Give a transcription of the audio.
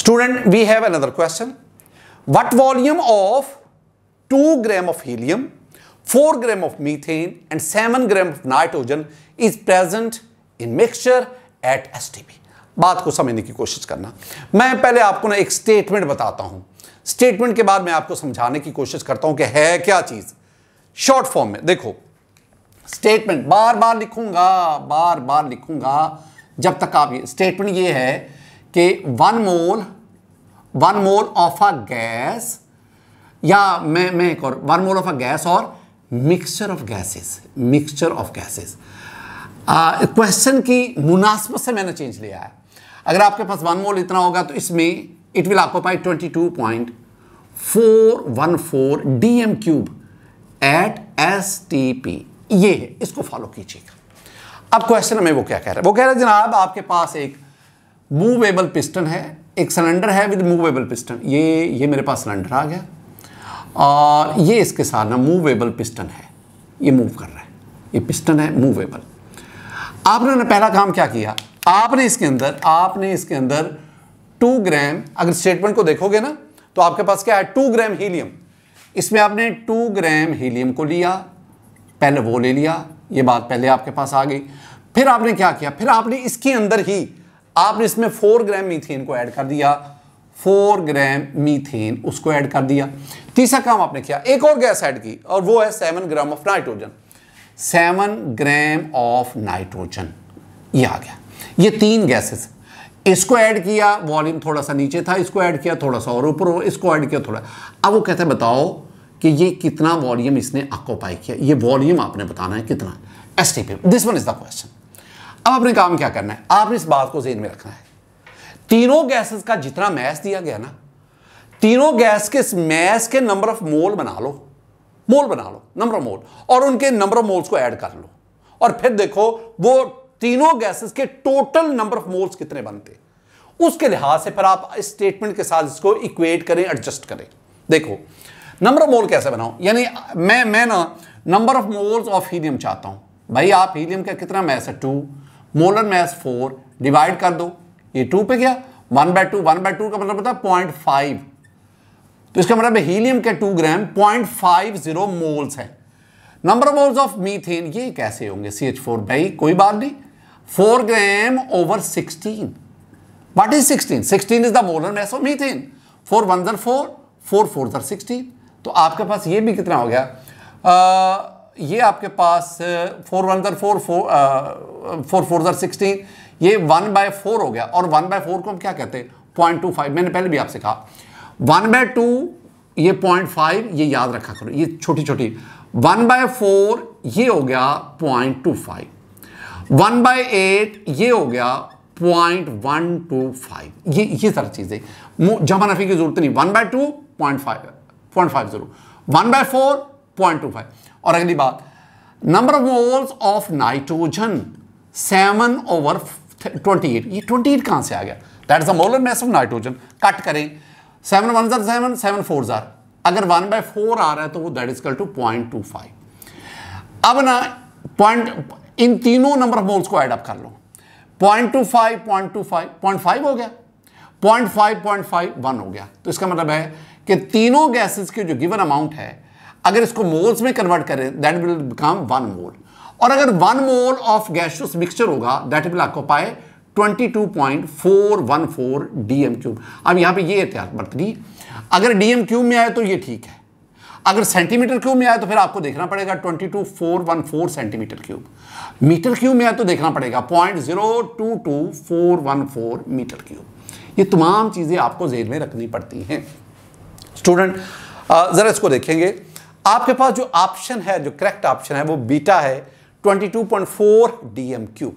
Student, we have another question. What volume of 2 gram of helium, 4 gram of methane and 7 gram of nitrogen is present in mixture at STP? बात को समझने की कोशिश करना मैं पहले आपको ना एक स्टेटमेंट बताता हूं स्टेटमेंट के बाद मैं आपको समझाने की कोशिश करता हूं कि है क्या चीज शॉर्ट फॉर्म में देखो स्टेटमेंट बार बार लिखूंगा बार बार लिखूंगा जब तक आप ये स्टेटमेंट ये है कि one mole one mole of a gas या मैं मैं एक और one mole of a gas और mixture of gases mixture of gases question की मुनासबत से मैंने चेंज लिया है अगर आपके पास वन मोल इतना होगा तो इसमें it will occupy twenty two point four one four d m cube at S T P ये है इसको फॉलो कीजिएगा अब क्वेश्चन में वो क्या कह रहा है वो कह रहा है जनाब आपके पास एक मूवेबल पिस्टन है एक सिलेंडर है विद मूवेबल पिस्टन ये ये मेरे पास सिलेंडर आ गया और ये इसके साथ ना मूवेबल पिस्टन है ये मूव कर रहा है ये पिस्टन है मूवेबल आपने ना पहला काम क्या किया आपने इसके अंदर आपने इसके अंदर टू ग्राम अगर स्टेटमेंट को देखोगे ना तो आपके पास क्या है टू ग्राम हीलियम इसमें आपने टू ग्राम हीलियम को लिया पहले वो ले लिया ये बात पहले आपके पास आ गई फिर आपने क्या किया फिर आपने इसके अंदर ही आपने इसमें फोर ग्राम मीथेन को ऐड कर दिया फोर ग्राम मीथेन उसको ऐड कर दिया तीसरा काम आपने किया एक और गैस ऐड की और वो है seven gram of nitrogen seven gram of nitrogen ये आ गया ये तीन गैसेस इसको ऐड किया वॉल्यूम थोड़ा सा नीचे था इसको ऐड किया थोड़ा सा और ऊपर इसको ऐड किया थोड़ा अब वो कहते हैं बताओ कि ये कितना वॉल्यूम इसने ऑक्यूपाई किया ये वॉल्यूम आपने बताना है कितना S T P this one is the question अब अपने काम क्या करना है आपने इस बात को जेन में रखना है तीनों गैसेस का जितना मैस दिया गया ना तीनों गैस के इस मैस के नंबर ऑफ मोल बना लो मोल बना लो नंबर ऑफ मोल और उनके नंबर ऑफ मोल्स को ऐड कर लो और फिर देखो वो तीनों गैसेस के टोटल नंबर ऑफ मोल्स कितने बनते उसके लिहाज से फिर आप स्टेटमेंट के साथ इसको इक्वेट करें एडजस्ट करें देखो नंबर ऑफ मोल कैसे बनाओ यानी मैं मैं ना number of moles of helium चाहता हूं भाई आप हीलियम का कितना मैस है two molar mass four divide कर दो ये टू पे गया one by two one by two का मतलब होता है पॉइंट फाइव तो इसका मतलब हीलियम के two gram point five zero moles है नंबर मोल्स ऑफ मीथेन ये कैसे होंगे सी एच फोर भाई कोई बात नहीं four gram over sixteen what is sixteen sixteen is the molar mass of methane four one जर फोर फोर फोर जर सिक्सटीन तो आपके पास ये भी कितना हो गया ये आपके पास फोर वन दर फोर फोर फोर फोर दर सिक्सटीन ये वन बाय फोर हो गया और वन बाय फोर को हम क्या कहते हैं पॉइंट टू फाइव मैंने पहले भी आपसे कहा वन बाय टू ये पॉइंट फाइव ये याद रखा करो ये छोटी छोटी वन बाय फोर ये हो गया point two five one by eight ये हो गया पॉइंट वन टू फाइव ये ये सारी चीज़ें जमा नफी की जरूरत नहीं one by two point five point five जरूर one by four point two five और अगली बात number of moles of nitrogen seven over twenty eight ये ट्वेंटी एट कहां से आ गया that is molar mass of nitrogen cut करें सेवन वन जर सेवन सेवन फोर जर अगर वन बाय फोर आ रहा है तो वो that is equal to point two five अब ना पॉइंट इन तीनों नंबर ऑफ मोल्स को एडअप कर लो point two five point two five point five हो गया point five point five one हो गया तो इसका मतलब है कि तीनों गैसेस के जो गिवन अमाउंट है अगर इसको मोल्स में कन्वर्ट करें that will become one mole और अगर one mole of gaseous mixture होगा that will occupy 22.414 dm cube अब यहां पे ये एहतियात बरतनी अगर डीएम क्यूब में आए तो ये ठीक है अगर सेंटीमीटर क्यूब में आए तो फिर आपको देखना पड़ेगा 22.414 सेंटीमीटर क्यूब मीटर क्यूब में आए तो देखना पड़ेगा 0.022414 मीटर क्यूब ये तमाम चीज़ें आपको जेल में रखनी पड़ती हैं स्टूडेंट ज़रा इसको देखेंगे आपके पास जो ऑप्शन है जो करेक्ट ऑप्शन है वो बीटा है 22.4 क्यूब